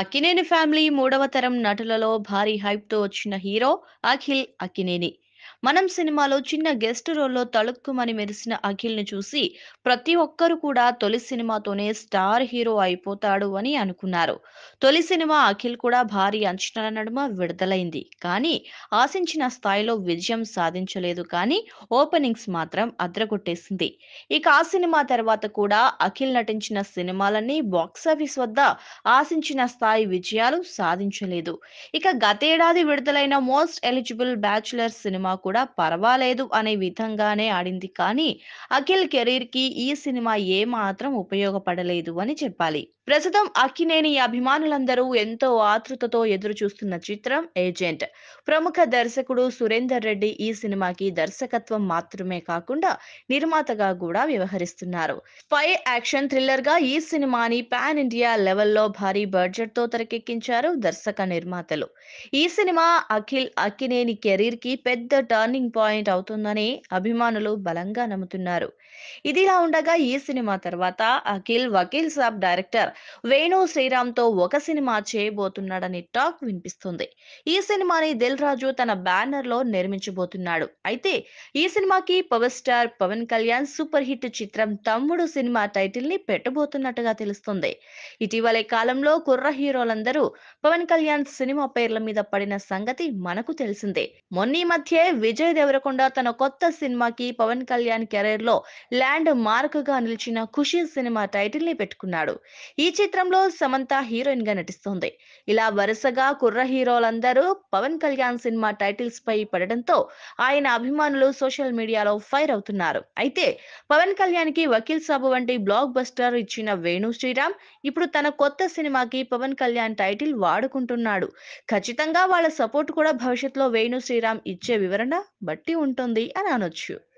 Akkineni family మూడవ తరం నటులలో భారీ హైప్ తో వచ్చిన హీరో అఖిల్ అక్కినేని మనం సినిమాలో చిన్న గెస్ట్ రోల్లో తళుక్కుమని మెరిసిన అఖిల్ ని చూసి ప్రతి ఒక్కరు కూడా తొలి సినిమాతోనే స్టార్ హీరో అయిపోతాడు అని అనుకున్నారు తొలి సినిమా అఖిల్ కూడా భారీ అంచనాల నడుమ విడుదలైంది కానీ ఆశించిన స్థాయిలో విజయం సాధించలేదు కానీ ఓపెనింగ్స్ మాత్రం అద్రగొట్టేసింది ఇక ఆ సినిమా తర్వాత కూడా అఖిల్ నటించిన సినిమాలన్నీ బాక్సాఫీస్ వద్ద ఆశించిన స్థాయి విజయాలు సాధించలేదు ఇక గతేడాది విడుదలైన మోస్ట్ ఎలిజిబుల్ బ్యాచులర్ సినిమా కూడా పర్వాలేదు అనే విధంగానే ఆడింది కానీ అఖిల్ కెరీర్ కి ఈ సినిమా ఏ మాత్రం ఉపయోగపడలేదు అని చెప్పాలి ప్రస్తుతం అక్కినేని అభిమానులందరూ ఎంతో ఆతృతతో ఎదురు చూస్తున్న చిత్రం ఏజెంట్ ప్రముఖ దర్శకుడు సురేందర్ రెడ్డి ఈ సినిమాకి దర్శకత్వం మాత్రమే కాకుండా నిర్మాతగా కూడా వ్యవహరిస్తున్నారు స్పై యాక్షన్ థ్రిల్లర్ గా ఈ సినిమాని పాన్ ఇండియా లెవెల్లో భారీ బడ్జెట్ తో తెరకెక్కించారు దర్శక నిర్మాతలు ఈ సినిమా అఖిల్ అక్కినేని కెరీర్ కి పెద్ద టర్నింగ్ పాయింట్ అవుతుందని అభిమానులు బలంగా నమ్ముతున్నారు ఇదిలా ఉండగా ఈ సినిమా తర్వాత అఖిల్ వకీల్ సాబ్ డైరెక్టర్ వేణు శ్రీరామ్తో ఒక సినిమా చేయబోతున్నాడని టాక్ వినిపిస్తుంది ఈ సినిమాని దిల్ రాజు తన బ్యానర్ లో నిర్మించబోతున్నాడు అయితే ఈ సినిమాకి power star Pawan Kalyan super hit చిత్రం తమ్ముడు సినిమా టైటిల్ ని పెట్టబోతున్నట్టుగా తెలుస్తుంది ఇటీవలే కాలంలో కుర్ర హీరోలందరూ పవన్ కళ్యాణ్ సినిమా పేర్ల మీద పడిన సంగతి మనకు తెలిసిందే మొన్న మధ్య విజయ్ దేవరకొండ తన కొత్త సినిమాకి పవన్ కళ్యాణ్ కెరీర్ లో ల్యాండ్ మార్క్ గా నిలిచిన ఖుషి సినిమా టైటిల్ ని పెట్టుకున్నాడు ఈ చిత్రంలో సమంత హీరోయిన్ గా నటిస్తుంది ఇలా వరుసగా కుర్ర హీరోలందరూ పవన్ కళ్యాణ్ సినిమా టైటిల్స్ పై పడడంతో ఆయన అభిమానులు సోషల్ మీడియాలో ఫైర్ అవుతున్నారు అయితే పవన్ కళ్యాణ్ కి వకీల్ సాబు వంటి బ్లాక్ బస్టర్ ఇచ్చిన వేణు శ్రీరామ్ ఇప్పుడు తన కొత్త సినిమాకి పవన్ కళ్యాణ్ టైటిల్ వాడుకుంటున్నాడు ఖచ్చితంగా వాళ్ళ సపోర్ట్ కూడా భవిష్యత్తులో వేణు శ్రీరామ్ ఇచ్చే వివరణ వివరణ బట్టి ఉంటుంది అని అనొచ్చు